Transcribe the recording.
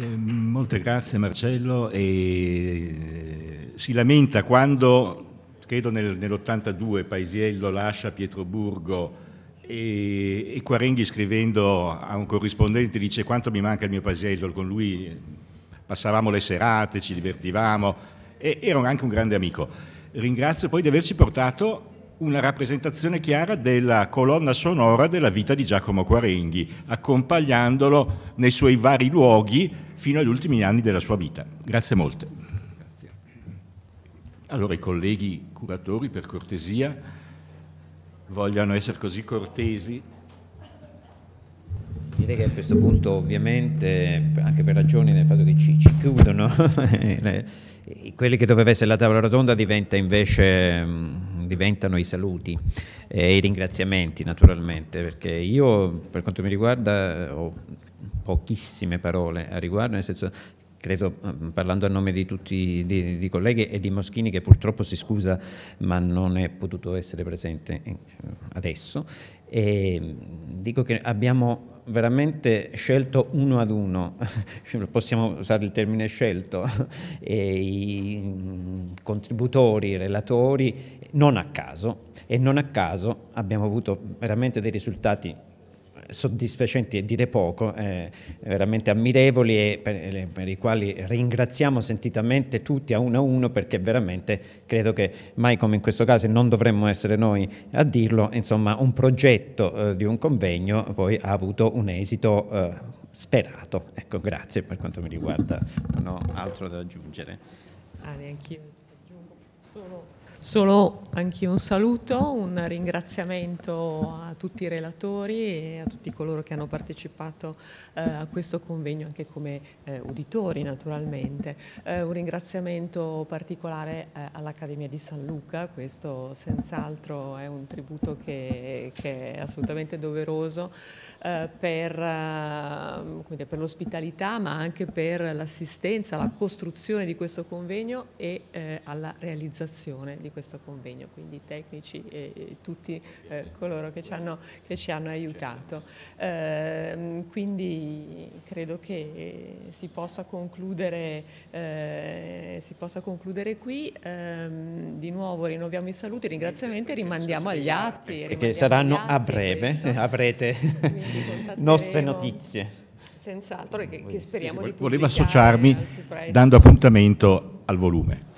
Ehm, molte grazie Marcello. E eh, si lamenta quando, credo nel, nell'82, Paisiello lascia Pietroburgo e, e Quarenghi scrivendo a un corrispondente dice quanto mi manca il mio Paisiello, con lui eh, passavamo le serate, ci divertivamo, e era anche un grande amico. Ringrazio poi di averci portato una rappresentazione chiara della colonna sonora della vita di Giacomo Quarenghi, accompagnandolo nei suoi vari luoghi fino agli ultimi anni della sua vita. Grazie molte. Grazie. Allora i colleghi curatori, per cortesia, vogliano essere così cortesi Direi che a questo punto ovviamente, anche per ragioni del fatto che ci, ci chiudono, eh, quelle che doveva essere la tavola rotonda diventa invece mm, diventano i saluti e i ringraziamenti naturalmente, perché io per quanto mi riguarda ho pochissime parole a riguardo, nel senso credo mm, parlando a nome di tutti i colleghi e di Moschini che purtroppo si scusa ma non è potuto essere presente eh, adesso. E mm, dico che abbiamo veramente scelto uno ad uno, possiamo usare il termine scelto, i mm, contributori, i relatori, non a caso e non a caso abbiamo avuto veramente dei risultati soddisfacenti e dire poco, eh, veramente ammirevoli e per, eh, per, i quali ringraziamo sentitamente tutti a uno a uno perché veramente credo che mai come in questo caso non dovremmo essere noi a dirlo, insomma un progetto eh, di un convegno poi ha avuto un esito eh, sperato. Ecco, grazie per quanto mi riguarda, non ho altro da aggiungere. Ah, neanch'io. Aggiungo solo Solo anch'io un saluto, un ringraziamento a tutti i relatori e a tutti coloro che hanno partecipato eh, a questo convegno anche come eh, uditori naturalmente. Eh, un ringraziamento particolare eh, all'Accademia di San Luca, questo senz'altro è un tributo che, che è assolutamente doveroso eh, per, ehm, per l'ospitalità ma anche per l'assistenza, la costruzione di questo convegno e eh, alla realizzazione di questo convegno, quindi i tecnici e, e tutti eh, coloro che ci hanno, che ci hanno aiutato. Eh, quindi credo che si possa concludere, eh, si possa concludere qui. di nuovo rinnoviamo i saluti, i ringraziamenti e rimandiamo agli atti. Che saranno atti a breve, avrete nostre notizie. Senz'altro, che, che speriamo di pubblicare. Volevo associarmi dando appuntamento al volume.